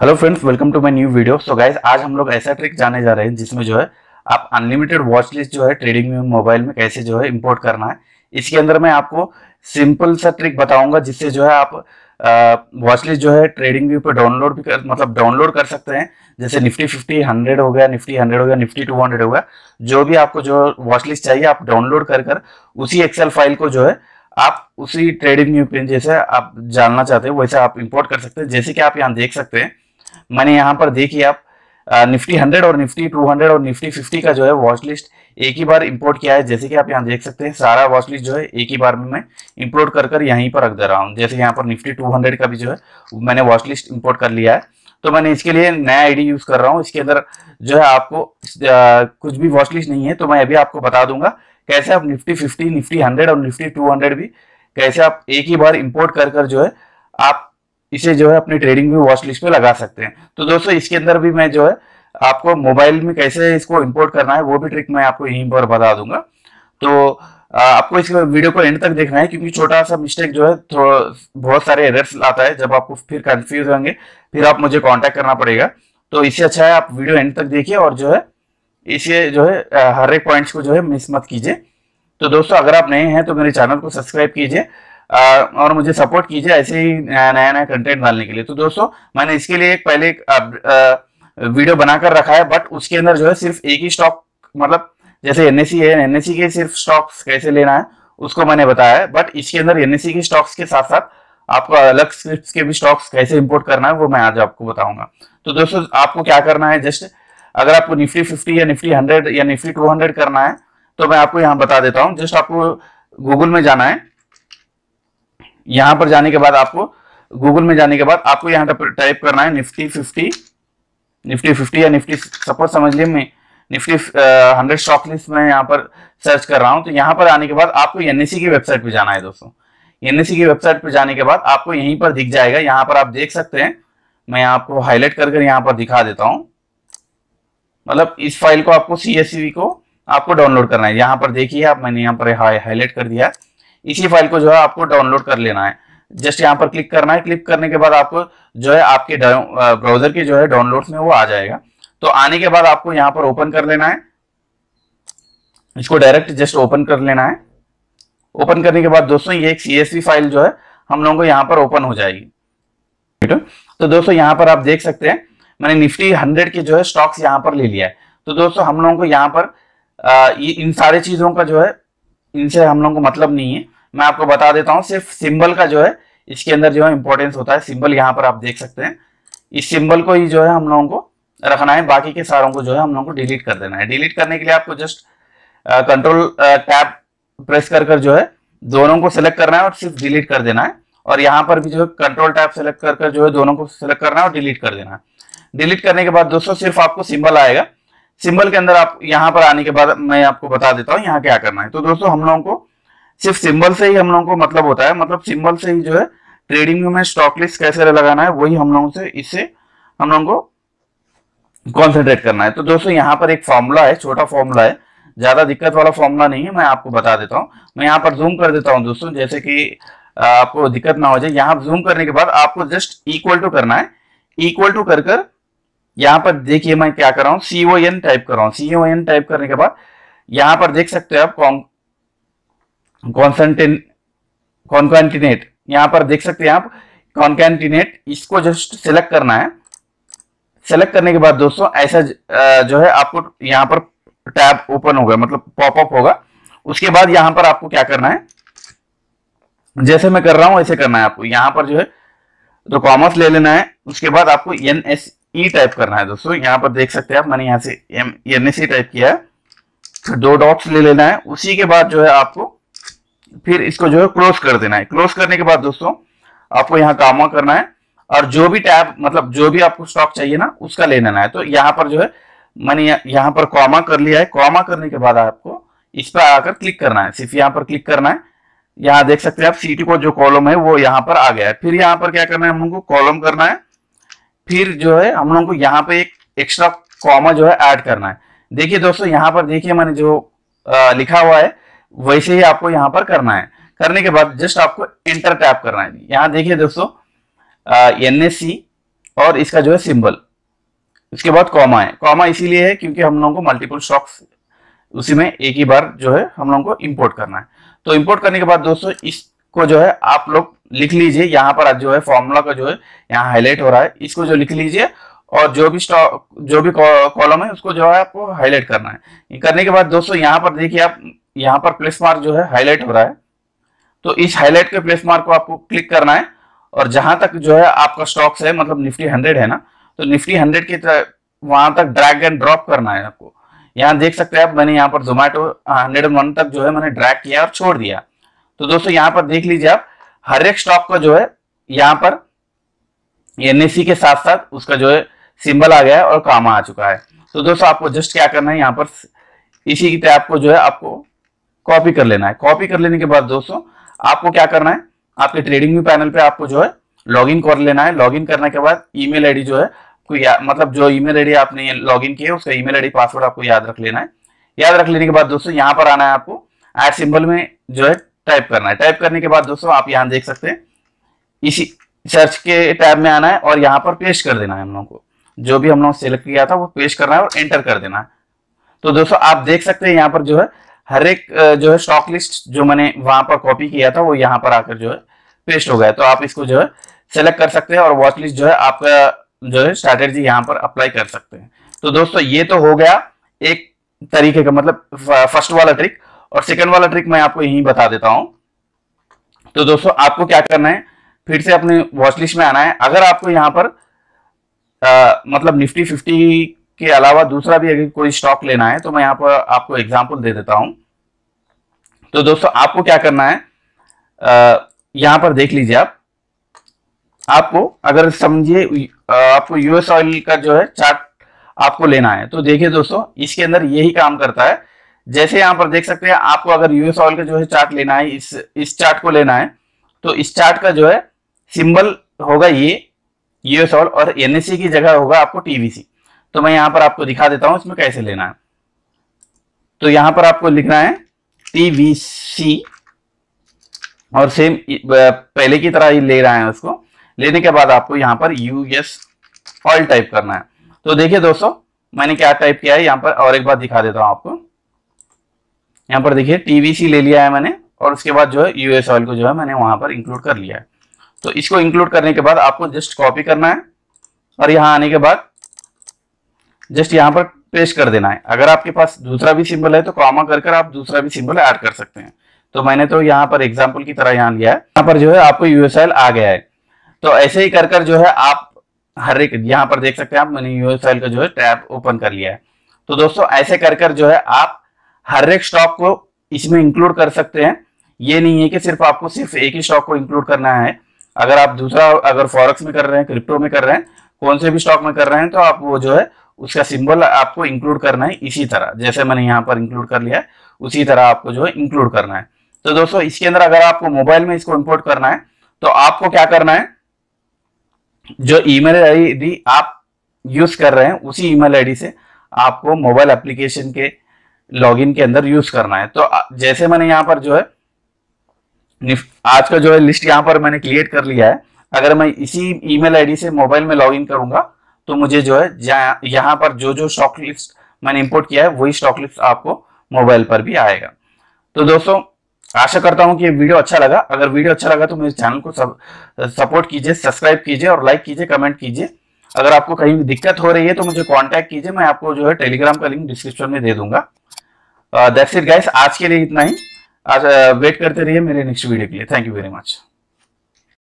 hello friends welcome to my new video so guys आज हम लोग ऐसा ट्रिक जाने जा रहे हैं जिसमें जो है आप अनलिमिटेड वॉच लिस्ट जो है ट्रेडिंग में मोबाइल में कैसे जो है इंपोर्ट करना है इसके अंदर मैं आपको सिंपल सा ट्रिक बताऊंगा जिससे जो है आप वॉच लिस्ट जो है ट्रेडिंग व्यू पर डाउनलोड भी कर मतलब डाउनलोड कर सकते हैं जैसे निफ्टी फिफ्टी हंड्रेड हो गया निफ्टी हंड्रेड हो गया निफ्टी टू हंड्रेड हो गया जो भी आपको जो वॉच लिस्ट चाहिए आप डाउनलोड कर कर उसी एक्सेल फाइल को जो है आप उसी ट्रेडिंग व्यू पे जैसे आप जानना चाहते हैं वैसे आप इंपोर्ट कर सकते हैं जैसे कि आप यहाँ देख सकते हैं मैंने यहाँ पर देखिए आप निफ्टी हंड्रेड और निफ्टी टू हंड्रेड और निफ्टी फिफ्टी का जो है वॉच लिस्ट एक ही बार इंपोर्ट किया है जैसे कि आप यहाँ देख सकते हैं सारा वॉच लिस्ट जो है एक ही बार में मैं इंपोर्ट कर कर यहीं पर रख दे रहा हूँ जैसे यहाँ पर निफ्टी टू हंड्रेड का भी जो है मैंने वॉच लिस्ट इंपोर्ट कर लिया है तो मैंने इसके लिए नया आईडी यूज कर रहा हूँ इसके अंदर जो है आपको कुछ भी वॉच लिस्ट नहीं है तो मैं अभी आपको बता दूंगा कैसे आप निफ्टी फिफ्टी निफ्टी हंड्रेड और निफ्टी टू हंड्रेड भी कैसे आप एक ही बार इम्पोर्ट कर कर जो है आप इसे जो है अपनी ट्रेडिंग में वॉच लिस्ट में लगा सकते हैं तो दोस्तों इसके अंदर भी मैं जो है आपको मोबाइल में कैसे इसको इंपोर्ट करना है वो भी ट्रिक मैं आपको यहीं पर बता दूंगा तो आपको इस वीडियो को एंड तक देखना है क्योंकि छोटा सा मिस्टेक जो है थोड़ा बहुत सारे एरर्स लाता है जब आपको फिर कंफ्यूज होंगे फिर आप मुझे कांटेक्ट करना पड़ेगा तो इससे अच्छा है आप वीडियो एंड तक देखिए और जो है इसे जो है हर एक पॉइंट्स को जो है मिस मत कीजिए तो दोस्तों अगर आप नए हैं तो मेरे चैनल को सब्सक्राइब कीजिए और मुझे सपोर्ट कीजिए ऐसे ही नया नया कंटेंट डालने के लिए तो दोस्तों मैंने इसके लिए एक पहले एक वीडियो बनाकर रखा है बट उसके अंदर जो है सिर्फ एक ही स्टॉक मतलब जैसे एनएससी है एनएससी के सिर्फ स्टॉक्स कैसे लेना है उसको मैंने बताया है बट इसके अंदर एनएससी के स्टॉक्स के साथ साथ आपको अलग स्क्रिप्ट के भी स्टॉक्स कैसे इंपोर्ट करना है वो मैं आज आपको बताऊंगा तो दोस्तों आपको क्या करना है जस्ट अगर आपको निफ्टी फिफ्टी या निफ्टी हंड्रेड या निफ्टी टू हंड्रेड करना है तो मैं आपको यहाँ बता देता हूँ जस्ट आपको गूगल में जाना है यहां पर जाने के बाद आपको गूगल में जाने के बाद आपको यहाँ टाइप करना है निफ्टी फिफ्टी निफ्टी फिफ्टी या निफ्टी सपोज समझिए मैं निफ्टी हंड्रेड स्टॉक लिस्ट में यहाँ पर सर्च कर रहा हूँ तो यहाँ पर आने के बाद आपको एनएससी e की वेबसाइट पर जाना है दोस्तों एनएससी e की वेबसाइट पर जाने के बाद आपको यहीं पर दिख जाएगा यहाँ पर आप देख सकते हैं मैं आपको हाईलाइट कर यहाँ पर दिखा देता हूँ मतलब इस फाइल को आपको सी e को आपको डाउनलोड करना है यहाँ पर देखिए आप मैंने यहाँ पर हाईलाइट कर दिया इसी फाइल को जो है आपको डाउनलोड कर लेना है जस्ट यहाँ पर क्लिक करना है क्लिक करने के बाद आपको जो है आपके ब्राउजर के जो है डाउनलोड में वो आ जाएगा तो आने के बाद आपको यहाँ पर ओपन कर लेना है इसको डायरेक्ट जस्ट ओपन कर लेना है ओपन करने के बाद दोस्तों ये एक सी फाइल जो है हम लोगों को यहाँ पर ओपन हो जाएगी तो दोस्तों यहाँ पर आप देख सकते हैं मैंने निफ्टी हंड्रेड के जो है स्टॉक्स यहाँ पर ले लिया है तो दोस्तों हम लोगों को यहाँ पर आ, इन सारे चीजों का जो है इनसे हम लोग को मतलब नहीं है मैं आपको बता देता हूँ सिर्फ सिंबल का जो है इसके अंदर जो है इंपॉर्टेंस होता है सिंबल यहाँ पर आप देख सकते हैं इस सिंबल को ही जो है हम लोगों को रखना है बाकी के सारों को जो है हम लोगों को डिलीट कर देना है डिलीट करने के लिए आपको जस्ट कंट्रोल टैब प्रेस कर कर जो है दोनों को सिलेक्ट करना है और सिर्फ डिलीट कर देना है और यहाँ पर भी जो है कंट्रोल टैब सेलेक्ट कर कर जो है दोनों को सिलेक्ट करना है और डिलीट कर देना है डिलीट करने के बाद दोस्तों सिर्फ आपको सिंबल आएगा सिंबल के अंदर आप यहाँ पर आने के बाद मैं आपको बता देता हूँ यहाँ क्या करना है तो दोस्तों हम लोगों को सिर्फ सिंबल से ही हम लोगों को मतलब होता है मतलब सिंबल से ही जो है ट्रेडिंग में स्टॉक लिस्ट कैसे लगाना है वही हम लोगों से इससे हम लोगों को कॉन्सेंट्रेट करना है तो दोस्तों यहाँ पर एक फॉर्मूला है छोटा फॉर्मूला है ज्यादा दिक्कत वाला फॉर्मूला नहीं है मैं आपको बता देता हूँ मैं यहाँ पर जूम कर देता हूँ दोस्तों जैसे कि आपको दिक्कत ना हो जाए यहाँ जूम करने के बाद आपको जस्ट इक्वल टू करना है इक्वल टू कर कर यहां पर देखिए मैं क्या कर रहा हूं सीओ एन टाइप कर रहा हूं सीओ एन टाइप करने के बाद यहां पर देख सकते हो आप कॉन्सेंटेन कॉन्कैंटिनेट यहां पर देख सकते हैं आप कॉन्कैंटिनेट इसको जस्ट सिलेक्ट करना है सेलेक्ट करने के बाद दोस्तों ऐसा जो है आपको यहां पर टैब ओपन होगा मतलब पॉपअप होगा उसके बाद यहां पर आपको क्या करना है जैसे मैं कर रहा हूं ऐसे करना है आपको यहां पर जो है तो कॉमर्स ले लेना है उसके बाद आपको N S E e type करना है दोस्तों यहाँ पर देख सकते हैं आप मैंने यहाँ से एम एन एस टाइप किया है दो डॉट्स ले लेना है उसी के बाद जो है आपको फिर इसको जो है क्लोज कर देना है क्लोज करने के बाद दोस्तों आपको यहाँ कामा करना है और जो भी टैब मतलब जो भी आपको स्टॉक चाहिए ना उसका ले लेना है तो यहाँ पर जो है मैंने यहाँ पर कॉमा कर लिया है कॉमा करने के बाद आपको इस पर आकर क्लिक करना है सिर्फ यहाँ पर क्लिक करना है यहाँ देख सकते हैं आप सीटी को जो कॉलम है वो यहाँ पर आ गया है फिर यहाँ पर क्या करना है हमको कॉलम करना है फिर जो है हम लोग को यहाँ पे एक एक्स्ट्रा कॉमा जो है ऐड करना है देखिए दोस्तों यहाँ पर देखिए मैंने जो आ, लिखा हुआ है वैसे ही आपको यहाँ पर करना है करने के बाद जस्ट आपको एंटर टैप करना है यहाँ देखिए दोस्तों एन एस और इसका जो है सिंबल उसके बाद कॉमा है कॉमा इसीलिए है क्योंकि हम लोगों को मल्टीपल स्टॉक्स उसी में एक ही बार जो है हम लोगों को इंपोर्ट करना है तो इंपोर्ट करने के बाद दोस्तों इसको जो है आप लोग लिख लीजिए यहाँ पर जो है फॉर्मूला का जो है यहाँ हाईलाइट हो रहा है इसको जो लिख लीजिए और जो भी स्टॉक जो भी कॉलम है उसको जो है आपको हाईलाइट करना है करने के बाद दोस्तों यहाँ पर देखिए आप यहाँ पर प्लेस मार्क जो है हाईलाइट हो रहा है तो इस हाईलाइट के प्लेस मार्क को आपको क्लिक करना है और जहां तक जो है आपका स्टॉक्स है मतलब निफ्टी हंड्रेड है ना तो निफ्टी हंड्रेड के वहां तक ड्रैग एंड ड्रॉप करना है आपको यहाँ देख सकते हैं आप मैंने यहाँ पर जोमेटो हंड्रेड वन तक जो है मैंने ड्रैग किया और छोड़ दिया तो दोस्तों यहाँ पर देख लीजिए आप हर एक स्टॉक का जो है यहाँ पर एनएससी के साथ साथ उसका जो है सिंबल आ गया है और काम आ चुका है तो दोस्तों आपको जस्ट क्या करना है यहाँ पर इसी की तरह आपको जो है आपको कॉपी कर लेना है कॉपी कर लेने के बाद दोस्तों आपको क्या करना है आपके ट्रेडिंग व्यू पैनल पे आपको जो है लॉगिन कर लेना है लॉगिन करने के बाद ईमेल आईडी जो है कोई मतलब जो ईमेल आईडी आपने लॉगिन किया है उसका ईमेल आईडी पासवर्ड आपको याद रख लेना है याद रख लेने के बाद दोस्तों यहाँ पर आना है आपको एड सिंबल में जो है टाइप करना है टाइप करने के बाद दोस्तों आप यहाँ देख सकते हैं इसी सर्च के टैब में आना है और यहाँ पर पेश कर देना है हम लोगों को जो भी हम ने सेलेक्ट किया था वो पेश करना है और एंटर कर देना है तो दोस्तों आप देख सकते हैं यहाँ पर जो है हर एक जो है स्टॉक लिस्ट जो मैंने वहां पर कॉपी किया था वो यहाँ पर आकर जो है पेस्ट हो गया तो आप इसको जो है सेलेक्ट कर सकते हैं और वॉच लिस्ट जो है आपका जो है स्ट्रैटेजी यहाँ पर अप्लाई कर सकते हैं तो दोस्तों ये तो हो गया एक तरीके का मतलब फर्स्ट वाला ट्रिक और सेकंड वाला ट्रिक मैं आपको यही बता देता हूं तो दोस्तों आपको क्या करना है फिर से अपने वॉचलिस्ट में आना है अगर आपको यहां पर आ, मतलब निफ्टी फिफ्टी के अलावा दूसरा भी अगर कोई स्टॉक लेना है तो मैं यहाँ पर आपको एग्जाम्पल दे देता हूं तो दोस्तों आपको क्या करना है आ, यहां पर देख लीजिए आप आपको अगर समझिए आपको यूएस ऑयल का जो है चार्ट आपको लेना है तो देखिए दोस्तों इसके अंदर यही काम करता है जैसे यहां पर देख सकते हैं आपको अगर यूएस ऑयल का जो है चार्ट लेना है इस इस चार्ट को लेना है तो इस चार्ट का जो है सिंबल होगा ये यूएस ऑयल और एनएससी की जगह होगा आपको टीवीसी तो मैं यहां पर आपको दिखा देता हूं इसमें कैसे लेना है तो यहां पर आपको लिखना है टीवीसी और सेम पहले की तरह ही ले रहा है उसको लेने के बाद आपको यहाँ पर यूएस ऑयल टाइप करना है तो देखिए दोस्तों मैंने क्या टाइप किया है यहाँ पर और एक बार दिखा देता हूँ आपको यहाँ पर देखिए टीवीसी ले लिया है मैंने और उसके बाद जो है यूएस ऑयल को जो है मैंने वहां पर इंक्लूड कर लिया है तो इसको इंक्लूड करने के बाद आपको जस्ट कॉपी करना है और यहाँ आने के बाद जस्ट यहाँ पर पेस्ट कर देना है अगर आपके पास दूसरा भी सिंबल है तो कॉमा कर आप दूसरा भी सिंबल ऐड कर सकते हैं तो मैंने तो यहाँ पर एग्जाम्पल की तरह यहाँ लिया है यहाँ पर जो है आपको यूएसएल आ गया है तो ऐसे ही कर कर जो है आप हर एक यहाँ पर देख सकते हैं आप मैंने यूएसएल का जो है टैब ओपन कर लिया है तो दोस्तों ऐसे कर कर जो है आप हर एक स्टॉक को इसमें इंक्लूड कर सकते हैं ये नहीं है कि सिर्फ आपको सिर्फ एक ही स्टॉक को इंक्लूड करना है अगर आप दूसरा अगर फॉरेक्स में कर रहे हैं क्रिप्टो में कर रहे हैं कौन से भी स्टॉक में कर रहे हैं तो आप वो जो है उसका सिंबल आपको इंक्लूड करना है इसी तरह जैसे मैंने यहाँ पर इंक्लूड कर लिया है उसी तरह आपको जो है इंक्लूड करना है तो दोस्तों इसके अंदर अगर आपको मोबाइल में इसको इंपोर्ट करना है तो आपको क्या करना है जो ईमेल आईडी आप यूज कर रहे हैं उसी ईमेल आईडी से आपको मोबाइल एप्लीकेशन के लॉगिन के अंदर यूज करना है तो जैसे मैंने यहाँ पर जो है आज का जो है लिस्ट यहाँ पर मैंने क्रिएट कर लिया है अगर मैं इसी ईमेल आईडी से मोबाइल में लॉगिन करूंगा तो मुझे जो है यहाँ पर जो जो स्टॉक लिस्ट मैंने इंपोर्ट किया है वही स्टॉक लिस्ट आपको मोबाइल पर भी आएगा तो दोस्तों आशा करता हूं कि ये वीडियो अच्छा लगा अगर वीडियो अच्छा लगा तो मेरे चैनल को सब, सपोर्ट कीजिए सब्सक्राइब कीजिए और लाइक कीजिए कमेंट कीजिए अगर आपको कहीं भी दिक्कत हो रही है तो मुझे कॉन्टेक्ट कीजिए मैं आपको जो है टेलीग्राम का लिंक डिस्क्रिप्शन में दे दूंगा दैट्स इट गाइस आज के लिए इतना ही आज वेट uh, करते रहिए मेरे नेक्स्ट वीडियो के लिए थैंक यू वेरी मच